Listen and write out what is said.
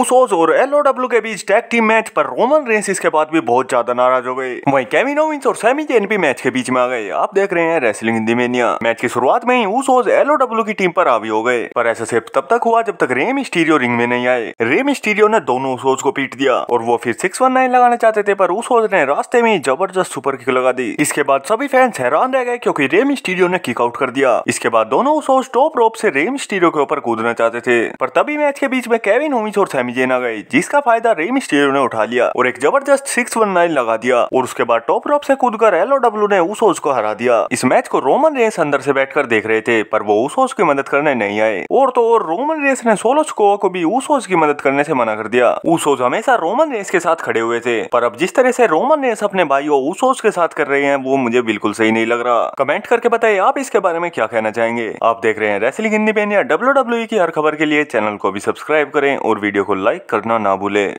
Usos और LOW के बीच टैग टीम मैच पर रोमन रेसिस के बाद भी बहुत ज्यादा नाराज हो गए वहीं केविन ओविंस और सैमी जेन भी मैच के बीच में आ गए आप देख रहे हैं रेसलिंग हिंदी मेनिया मैच की शुरुआत में ही ओसोस एलओडब्ल्यू की टीम पर आवी हो गए पर ऐसा सिर्फ तब तक हुआ जब तक रेम स्टीरियो रिंग में नहीं आए रेम स्टीरियो ने दोनों उसोज को पीट दिया और वो फिर सिक्स वन नाइन लगाना चाहते थे पर उसोज ने रास्ते में जबरदस्त सुपर किक लगा दी इसके बाद सभी फैंस हैरान रह गए क्योंकि रेम स्टीरियो ने किक आउट कर दिया इसके बाद दोनों उसोज टॉप रोप से रेम स्टीरियो के ऊपर कूदना चाहते थे पर तभी मैच के बीच में केविन और सैमी जेना गई जिसका फायदा रे मिस्टेरियो ने उठा लिया और एक जबरदस्त सिक्स वन नाइन लगा दिया और उसके बाद टॉप रॉप से कर एलो डब्ल्यू ने उसोज को हरा दिया इस मैच को रोमन रेस अंदर से कर देख रहे थे पर वो उसोज की मदद करने नहीं आए और तो और रोमन रेस ने सोलो को भी उसोज की मदद करने से मना कर दिया उसोज हमेशा रोमन रेस के साथ खड़े हुए थे पर अब जिस तरह से रोमन रेस अपने भाई और उसोज के साथ कर रहे हैं वो मुझे बिल्कुल सही नहीं लग रहा कमेंट करके बताइए आप इसके बारे में क्या कहना चाहेंगे आप देख रहे हैं रेसलिंग इंडिपेंडिया डब्ल्यू की हर खबर के लिए चैनल को भी सब्सक्राइब करें और वीडियो को लाइक करना ना भूलें